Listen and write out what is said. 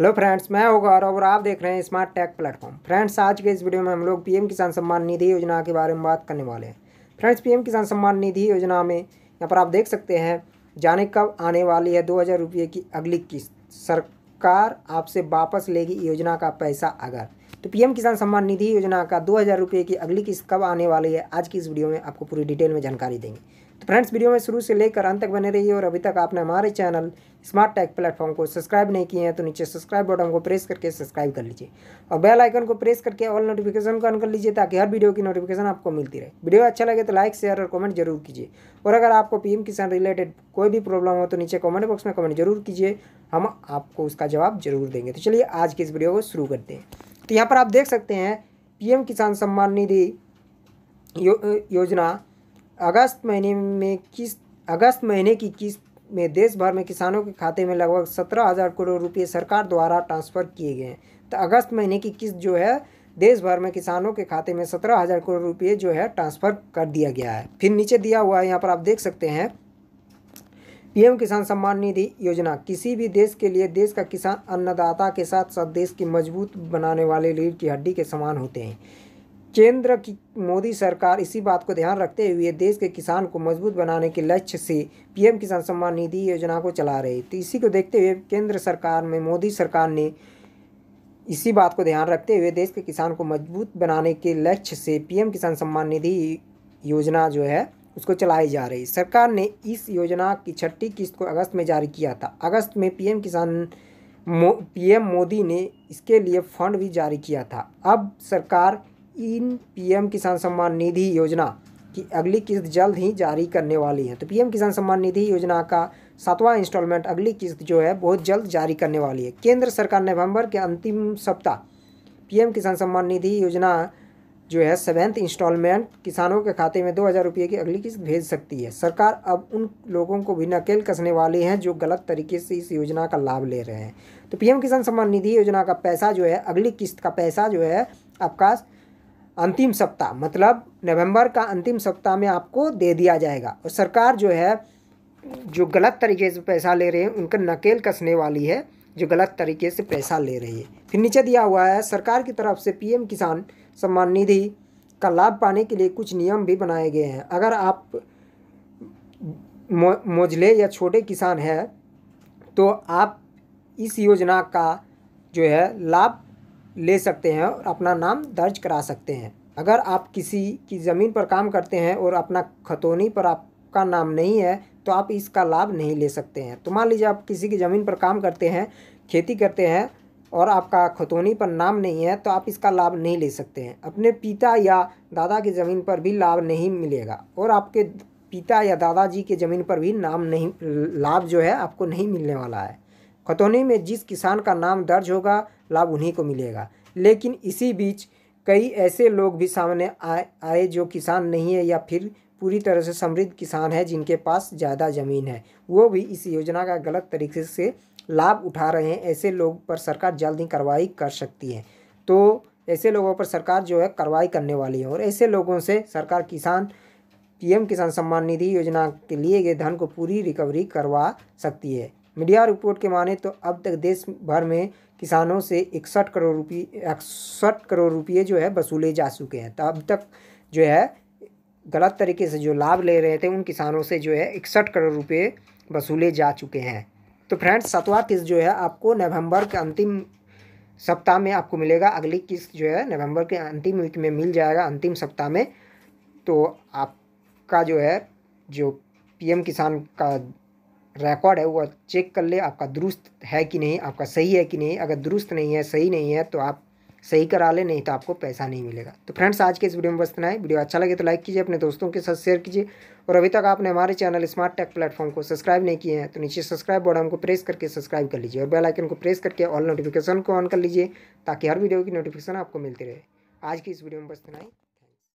hello friends मैं होगा और आप देख रहे हैं स्मार्ट टेक प्लेटफॉर्म फ्रेंड्स आज के इस वीडियो में हम लोग पीएम किसान सम्मान निधि योजना के बारे में बात करने वाले हैं फ्रेंड्स पीएम किसान सम्मान निधि योजना में यहाँ पर आप देख सकते हैं जाने कब आने वाली है दो हज़ार रुपये की अगली किस्त सरकार आपसे वापस लेगी योजना का पैसा अगर तो पी किसान सम्मान निधि योजना का दो हज़ार रुपये की अगली किस्त कब आने वाली है आज की इस वीडियो में आपको पूरी डिटेल में जानकारी देंगे तो फ्रेंड्स वीडियो में शुरू से लेकर अंत तक बने रहिए और अभी तक आपने हमारे चैनल स्मार्ट टैक प्लेटफॉर्म को सब्सक्राइब नहीं किए हैं तो नीचे सब्सक्राइब बटन को प्रेस करके सब्सक्राइब कर लीजिए और बेल आइकन को प्रेस करके ऑल नोटिफिकेशन को ऑन कर लीजिए ताकि हर वीडियो की नोटिफिकेशन आपको मिलती रहे वीडियो अच्छा लगे तो लाइक शेयर और कमेंट जरूर कीजिए और अगर आपको पी किसान रिलेटेड कोई भी प्रॉब्लम हो तो नीचे कॉमेंट बॉक्स में कमेंट जरूर कीजिए हम आपको उसका जवाब जरूर देंगे तो चलिए आज की इस वीडियो को शुरू करते हैं तो यहाँ पर आप देख सकते हैं पी किसान सम्मान निधि योजना अगस्त महीने में किस अगस्त महीने की किस्त में देश भर में किसानों के खाते में लगभग सत्रह हज़ार करोड़ रुपये सरकार द्वारा ट्रांसफ़र किए गए हैं तो अगस्त महीने की किस्त जो है देश भर में किसानों के खाते में सत्रह हज़ार करोड़ रुपये जो है ट्रांसफ़र कर दिया गया है फिर नीचे दिया हुआ है यहाँ पर आप देख सकते हैं पीएम किसान सम्मान निधि योजना किसी भी देश के लिए देश का किसान अन्नदाता के साथ साथ देश की मजबूत बनाने वाले रीढ़ की हड्डी के समान होते हैं केंद्र की मोदी सरकार इसी बात को ध्यान रखते हुए देश के किसान को मजबूत बनाने के लक्ष्य से पीएम किसान सम्मान निधि योजना को चला रही तो इसी को देखते हुए केंद्र सरकार में मोदी सरकार ने इसी बात को ध्यान रखते हुए देश के किसान को मजबूत बनाने के लक्ष्य से पीएम किसान सम्मान निधि योजना जो है उसको चलाई जा रही सरकार ने इस योजना की छठी किस्त को अगस्त में जारी किया था अगस्त में पीएम किसान मो पीएम मोदी ने इसके लिए फंड भी जारी किया था अब सरकार इन पीएम किसान सम्मान निधि योजना की अगली किस्त जल्द ही जारी करने वाली है तो पीएम किसान सम्मान निधि योजना का सातवां इंस्टॉलमेंट अगली किस्त जो है बहुत जल्द जारी करने वाली है केंद्र सरकार नवंबर के अंतिम सप्ताह पीएम किसान सम्मान निधि योजना जो है सेवेंथ इंस्टॉलमेंट किसानों के खाते में दो हज़ार रुपये की अगली किस्त भेज सकती है सरकार अब उन लोगों को भी नकेल कसने वाली है जो गलत तरीके से इस योजना का लाभ ले रहे हैं तो पीएम किसान सम्मान निधि योजना का पैसा जो है अगली किस्त का पैसा जो है आपका अंतिम सप्ताह मतलब नवंबर का अंतिम सप्ताह में आपको दे दिया जाएगा और सरकार जो है जो गलत तरीके से पैसा ले रहे हैं उनका नकेल कसने वाली है जो गलत तरीके से पैसा ले रही है फिर नीचे दिया हुआ है सरकार की तरफ से पीएम किसान सम्मान निधि का लाभ पाने के लिए कुछ नियम भी बनाए गए हैं अगर आप मोझले या छोटे किसान हैं तो आप इस योजना का जो है लाभ ले सकते हैं और अपना नाम दर्ज करा सकते हैं अगर आप किसी की ज़मीन पर काम करते हैं और अपना खतौनी पर आपका नाम नहीं है तो आप इसका लाभ नहीं ले सकते हैं तो मान लीजिए आप किसी की ज़मीन पर काम करते हैं खेती करते हैं और आपका खतौनी पर नाम नहीं है तो आप इसका लाभ नहीं ले सकते हैं अपने पिता या दादा की ज़मीन पर भी लाभ नहीं मिलेगा और आपके पिता या दादाजी के ज़मीन पर भी नाम नहीं लाभ जो है आपको नहीं मिलने वाला है खतौनी में जिस किसान का नाम दर्ज होगा लाभ उन्हीं को मिलेगा लेकिन इसी बीच कई ऐसे लोग भी सामने आए आए जो किसान नहीं है या फिर पूरी तरह से समृद्ध किसान है जिनके पास ज़्यादा ज़मीन है वो भी इस योजना का गलत तरीके से लाभ उठा रहे हैं ऐसे लोग पर सरकार जल्द ही कार्रवाई कर सकती है तो ऐसे लोगों पर सरकार जो है कार्रवाई करने वाली है और ऐसे लोगों से सरकार किसान पीएम किसान सम्मान निधि योजना के लिए गए धन को पूरी रिकवरी करवा सकती है मीडिया रिपोर्ट के माने तो अब तक देश भर में किसानों से इकसठ करोड़ रुपये इकसठ करोड़ रुपये जो है वसूले जा चुके हैं तो अब तक जो है गलत तरीके से जो लाभ ले रहे थे उन किसानों से जो है इकसठ करोड़ रुपये वसूले जा चुके हैं तो फ्रेंड्स सतवा किस्त जो है आपको नवंबर के अंतिम सप्ताह में आपको मिलेगा अगली किस्त जो है नवंबर के अंतिम वीक में मिल जाएगा अंतिम सप्ताह में तो आपका जो है जो पीएम किसान का रिकॉर्ड है वो चेक कर ले आपका दुरुस्त है कि नहीं आपका सही है कि नहीं अगर दुरुस्त नहीं है सही नहीं है तो आप सही करा ले नहीं तो आपको पैसा नहीं मिलेगा तो फ्रेंड्स आज के इस वीडियो में बस इतना है वीडियो अच्छा लगे तो लाइक कीजिए अपने दोस्तों के साथ शेयर कीजिए और अभी तक आपने हमारे चैनल स्मार्ट टेक प्लेटफॉर्म को सब्सक्राइब नहीं किए हैं तो नीचे सब्सक्राइब बटन को प्रेस करके सब्सक्राइब कर लीजिए और बेल आइकन को प्रेस करके ऑल नोटिफिकेशन को ऑन कर लीजिए ताकि हर वीडियो की नोटिफिकेशन आपको मिलती रहे आज की इस वीडियो में बस इतना ही